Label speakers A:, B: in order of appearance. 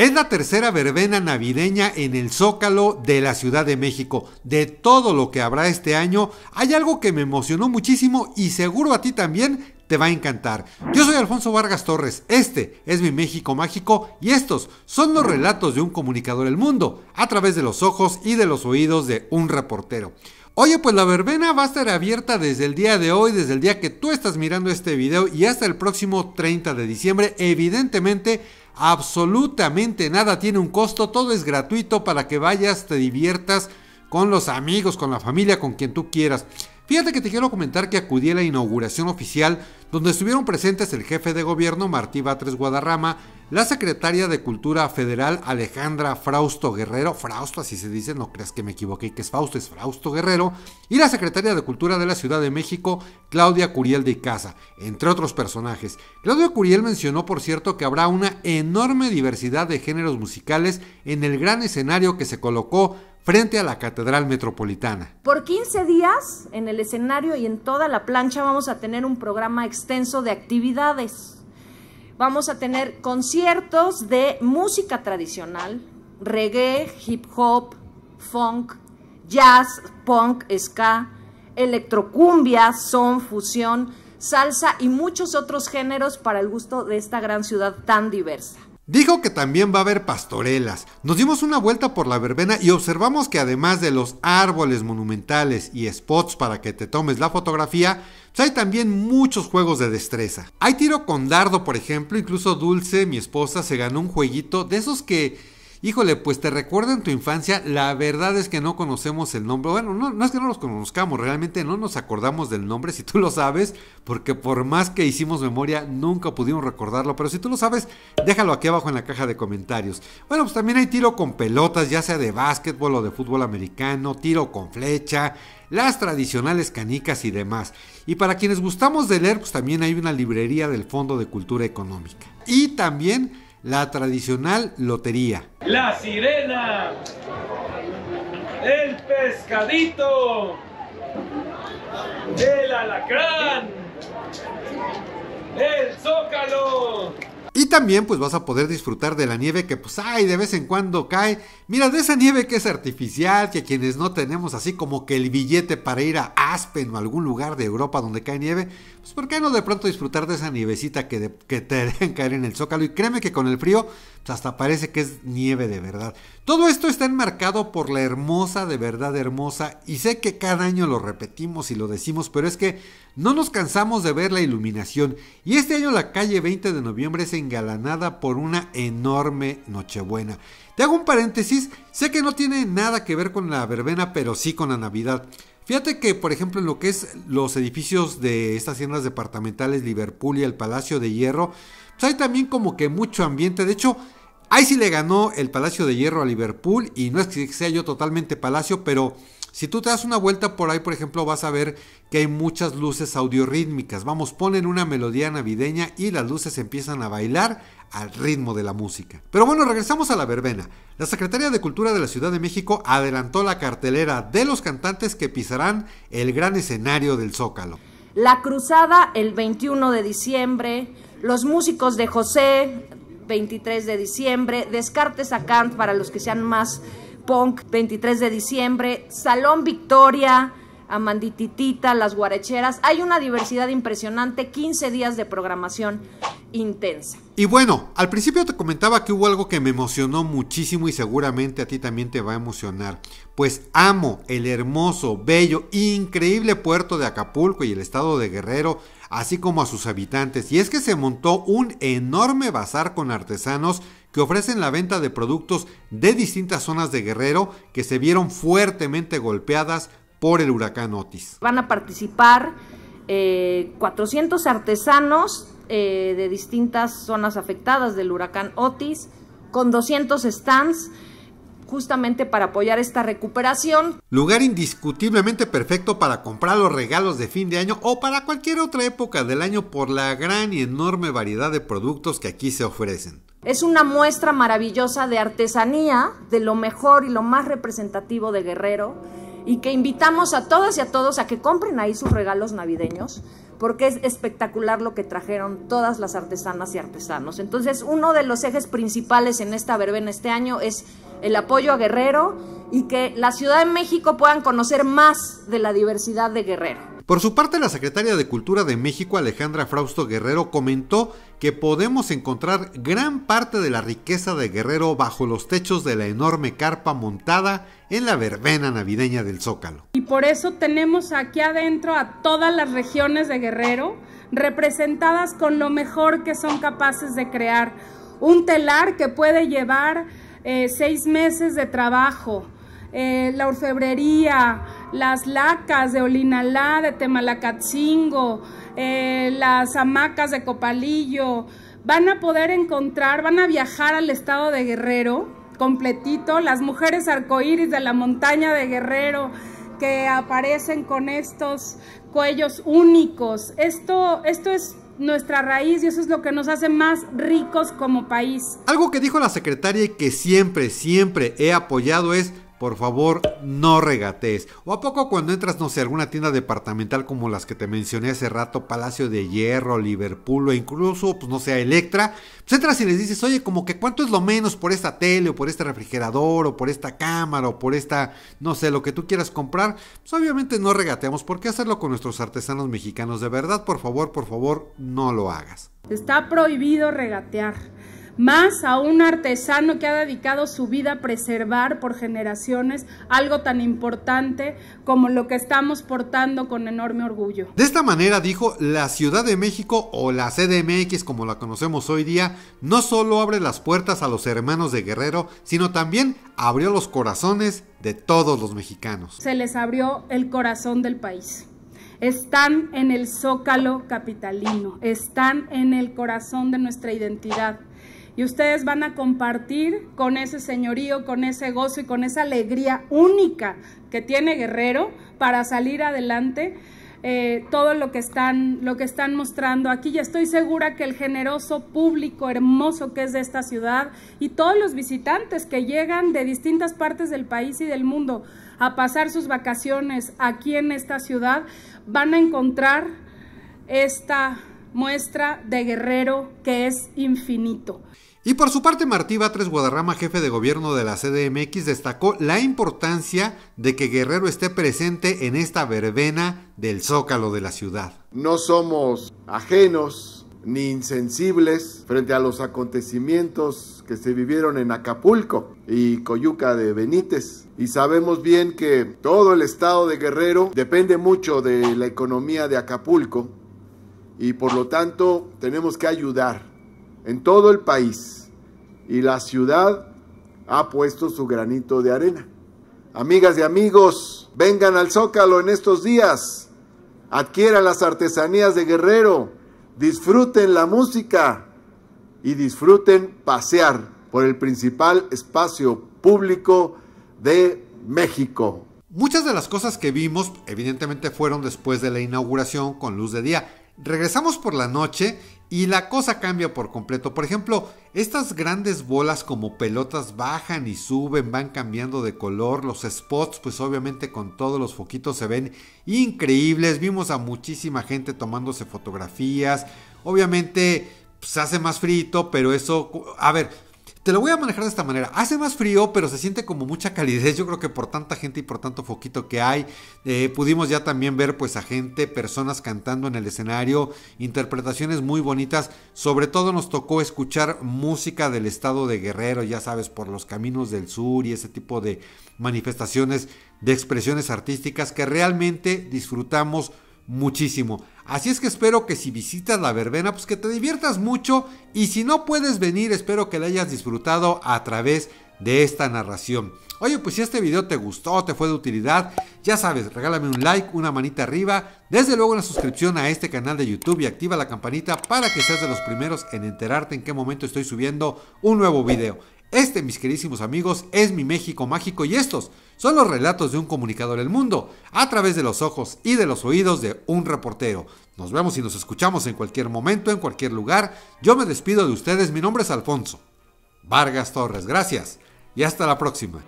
A: Es la tercera verbena navideña en el Zócalo de la Ciudad de México. De todo lo que habrá este año, hay algo que me emocionó muchísimo y seguro a ti también te va a encantar. Yo soy Alfonso Vargas Torres, este es mi México Mágico y estos son los relatos de un comunicador del mundo a través de los ojos y de los oídos de un reportero. Oye, pues la verbena va a estar abierta desde el día de hoy, desde el día que tú estás mirando este video y hasta el próximo 30 de diciembre. Evidentemente, Absolutamente nada tiene un costo, todo es gratuito para que vayas, te diviertas con los amigos, con la familia, con quien tú quieras. Fíjate que te quiero comentar que acudí a la inauguración oficial donde estuvieron presentes el jefe de gobierno Martí Batres Guadarrama, la secretaria de Cultura Federal, Alejandra Frausto Guerrero, Frausto así se dice, no creas que me equivoqué, que es Fausto, es Frausto Guerrero, y la secretaria de Cultura de la Ciudad de México, Claudia Curiel de Icaza, entre otros personajes. Claudia Curiel mencionó, por cierto, que habrá una enorme diversidad de géneros musicales en el gran escenario que se colocó frente a la Catedral Metropolitana.
B: Por 15 días, en el escenario y en toda la plancha, vamos a tener un programa extenso de actividades Vamos a tener conciertos de música tradicional, reggae, hip hop, funk, jazz, punk, ska, electrocumbia, son, fusión, salsa y muchos otros géneros para el gusto de esta gran ciudad tan diversa.
A: Dijo que también va a haber pastorelas. Nos dimos una vuelta por la verbena y observamos que además de los árboles monumentales y spots para que te tomes la fotografía, pues hay también muchos juegos de destreza. Hay tiro con dardo, por ejemplo, incluso Dulce, mi esposa, se ganó un jueguito de esos que Híjole, pues te recuerda en tu infancia, la verdad es que no conocemos el nombre, bueno, no es que no los conozcamos, realmente no nos acordamos del nombre, si tú lo sabes, porque por más que hicimos memoria, nunca pudimos recordarlo, pero si tú lo sabes, déjalo aquí abajo en la caja de comentarios. Bueno, pues también hay tiro con pelotas, ya sea de básquetbol o de fútbol americano, tiro con flecha, las tradicionales canicas y demás. Y para quienes gustamos de leer, pues también hay una librería del Fondo de Cultura Económica. Y también la tradicional lotería. La sirena, el pescadito, el alacrán, el zócalo. Y también pues vas a poder disfrutar de la nieve que pues hay de vez en cuando cae. Mira, de esa nieve que es artificial, que quienes no tenemos así como que el billete para ir a Aspen o algún lugar de Europa donde cae nieve, pues ¿por qué no de pronto disfrutar de esa nievecita que, te dejan caer en el zócalo? Y créeme que con el frío pues, hasta parece que es nieve de verdad. Todo esto está enmarcado por la hermosa, de verdad hermosa, y sé que cada año lo repetimos y lo decimos, pero es que no nos cansamos de ver la iluminación. Y este año la calle 20 de noviembre se engalanada por una enorme Nochebuena. Te hago un paréntesis, sé que no tiene nada que ver con la verbena, pero sí con la Navidad. Fíjate que, por ejemplo, en lo que es los edificios de estas tiendas departamentales, Liverpool y el Palacio de Hierro, pues hay también como que mucho ambiente. De hecho, ahí sí le ganó el Palacio de Hierro a Liverpool y no es que sea yo totalmente palacio, pero si tú te das una vuelta por ahí, por ejemplo, vas a ver que hay muchas luces audiorítmicas. Vamos, ponen una melodía navideña y las luces empiezan a bailar al ritmo de la música. Pero bueno, regresamos a la verbena. La Secretaría de Cultura de la Ciudad de México adelantó la cartelera de los cantantes que pisarán el gran escenario del Zócalo.
B: La Cruzada el 21 de diciembre, los músicos de José 23 de diciembre, Descartes a Kant, para los que sean más 23 de diciembre, Salón Victoria, Amandititita, Las Guarecheras. Hay una diversidad impresionante, 15 días de programación intensa.
A: Y bueno, al principio te comentaba que hubo algo que me emocionó muchísimo y seguramente a ti también te va a emocionar. Pues amo el hermoso, bello, increíble puerto de Acapulco y el estado de Guerrero, así como a sus habitantes. Y es que se montó un enorme bazar con artesanos que ofrecen la venta de productos de distintas zonas de Guerrero que se vieron fuertemente golpeadas por el huracán Otis.
B: Van a participar 400 eh, artesanos eh, de distintas zonas afectadas del huracán Otis, con 200 stands justamente para apoyar esta recuperación.
A: Lugar indiscutiblemente perfecto para comprar los regalos de fin de año o para cualquier otra época del año por la gran y enorme variedad de productos que aquí se ofrecen.
B: Es una muestra maravillosa de artesanía, de lo mejor y lo más representativo de Guerrero, y que invitamos a todas y a todos a que compren ahí sus regalos navideños porque es espectacular lo que trajeron todas las artesanas y artesanos. Entonces, uno de los ejes principales en esta verbena este año es el apoyo a Guerrero y que la Ciudad de México puedan conocer más de la diversidad de Guerrero.
A: Por su parte, la secretaria de Cultura de México, Alejandra Frausto Guerrero, comentó que podemos encontrar gran parte de la riqueza de Guerrero bajo los techos de la enorme carpa montada en la verbena navideña del Zócalo.
C: Y por eso tenemos aquí adentro a todas las regiones de Guerrero representadas con lo mejor que son capaces de crear. Un telar que puede llevar eh, seis meses de trabajo, eh, la orfebrería, las lacas de Olinalá, de Temalacatzingo, eh, las hamacas de Copalillo. Van a poder encontrar, van a viajar al estado de Guerrero completito, las mujeres arcoíris de la montaña de Guerrero que aparecen con estos cuellos únicos. Esto, esto es nuestra raíz y eso es lo que nos hace más ricos como país.
A: Algo que dijo la secretaria y que siempre, siempre he apoyado es por favor, no regatees. ¿O a poco cuando entras, no sé, alguna tienda departamental como las que te mencioné hace rato, Palacio de Hierro, Liverpool o incluso, pues no sé, Electra, pues entras y les dices, oye, como que cuánto es lo menos por esta tele o por este refrigerador o por esta cámara o por esta, no sé, lo que tú quieras comprar? Pues obviamente no regateamos. ¿Por qué hacerlo con nuestros artesanos mexicanos? De verdad, por favor, por favor, no lo hagas.
C: Está prohibido regatear más a un artesano que ha dedicado su vida a preservar por generaciones algo tan importante como lo que estamos portando con enorme orgullo.
A: De esta manera dijo, la Ciudad de México o la CDMX como la conocemos hoy día, no solo abre las puertas a los hermanos de Guerrero, sino también abrió los corazones de todos los mexicanos.
C: Se les abrió el corazón del país están en el zócalo capitalino, están en el corazón de nuestra identidad y ustedes van a compartir con ese señorío, con ese gozo y con esa alegría única que tiene Guerrero para salir adelante. Eh, todo lo que están lo que están mostrando aquí Y estoy segura que el generoso público hermoso que es de esta ciudad y todos los visitantes que llegan de distintas partes del país y del mundo a pasar sus vacaciones aquí en esta ciudad van a encontrar esta muestra de guerrero que es infinito.
A: Y por su parte, Martí Batres Guadarrama, jefe de gobierno de la CDMX, destacó la importancia de que Guerrero esté presente en esta verbena del zócalo de la ciudad. No somos ajenos ni insensibles frente a los acontecimientos que se vivieron en Acapulco y Coyuca de Benítez. Y sabemos bien que todo el estado de Guerrero depende mucho de la economía de Acapulco y por lo tanto tenemos que ayudar en todo el país y la ciudad ha puesto su granito de arena. Amigas y amigos, vengan al Zócalo en estos días, adquieran las artesanías de Guerrero, disfruten la música y disfruten pasear por el principal espacio público de México. Muchas de las cosas que vimos evidentemente fueron después de la inauguración con luz de día, Regresamos por la noche y la cosa cambia por completo. Por ejemplo, estas grandes bolas como pelotas bajan y suben, van cambiando de color. Los spots, pues obviamente con todos los foquitos se ven increíbles. Vimos a muchísima gente tomándose fotografías. Obviamente, se pues, hace más frito, pero eso... A ver, te lo voy a manejar de esta manera. Hace más frío, pero se siente como mucha calidez. Yo creo que por tanta gente y por tanto foquito que hay. Eh, pudimos ya también ver pues a gente, personas cantando en el escenario, interpretaciones muy bonitas. Sobre todo nos tocó escuchar música del estado de Guerrero, ya sabes, por los caminos del sur y ese tipo de manifestaciones de expresiones artísticas que realmente disfrutamos muchísimo. Así es que espero que si visitas la verbena, pues que te diviertas mucho y si no puedes venir, espero que la hayas disfrutado a través de esta narración. Oye, pues si este video te gustó, te fue de utilidad, ya sabes, regálame un like, una manita arriba, desde luego una suscripción a este canal de YouTube y activa la campanita para que seas de los primeros en enterarte en qué momento estoy subiendo un nuevo video. Este, mis queridísimos amigos, es mi México mágico y estos son los relatos de un comunicador del mundo a través de los ojos y de los oídos de un reportero. Nos vemos y nos escuchamos en cualquier momento, en cualquier lugar. Yo me despido de ustedes, mi nombre es Alfonso Vargas Torres, gracias y hasta la próxima.